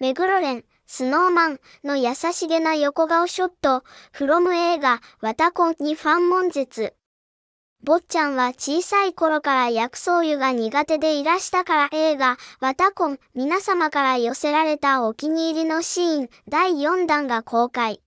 目黒蓮、スノーマンの優しげな横顔ショット、フロム映画、ワタコンにファン悶絶。坊ちゃんは小さい頃から薬草湯が苦手でいらしたから映画、ワタコン、皆様から寄せられたお気に入りのシーン、第4弾が公開。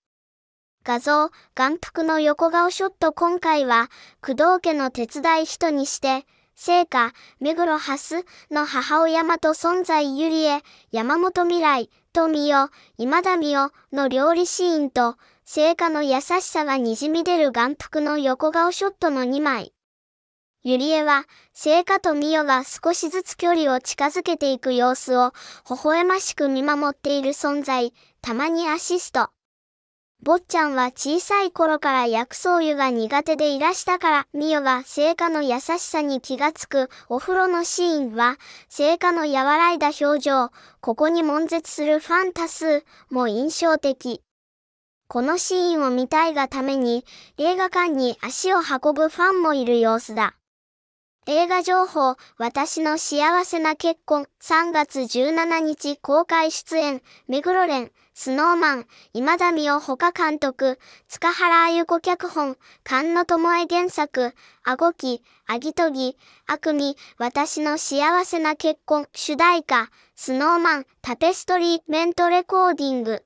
画像、眼福の横顔ショット今回は、工藤家の手伝い人にして、聖火、目黒蓮の母親と存在ゆりえ、山本未来、とみよ、今田美代の料理シーンと、聖火の優しさがにじみ出る眼福の横顔ショットの2枚。ゆりえは、聖火とみよが少しずつ距離を近づけていく様子を、微笑ましく見守っている存在、たまにアシスト。坊ちゃんは小さい頃から薬草湯が苦手でいらしたから、ミオが聖火の優しさに気がつく、お風呂のシーンは、聖火の和らいだ表情、ここに悶絶するファン多数も印象的。このシーンを見たいがために、映画館に足を運ぶファンもいる様子だ。映画情報、私の幸せな結婚、3月17日公開出演、目黒蓮、スノーマン、今田美代他監督、塚原あゆ子脚本、菅野智恵原作、あごき、あぎとぎ、あくみ、私の幸せな結婚、主題歌、スノーマン、タペストリーメントレコーディング。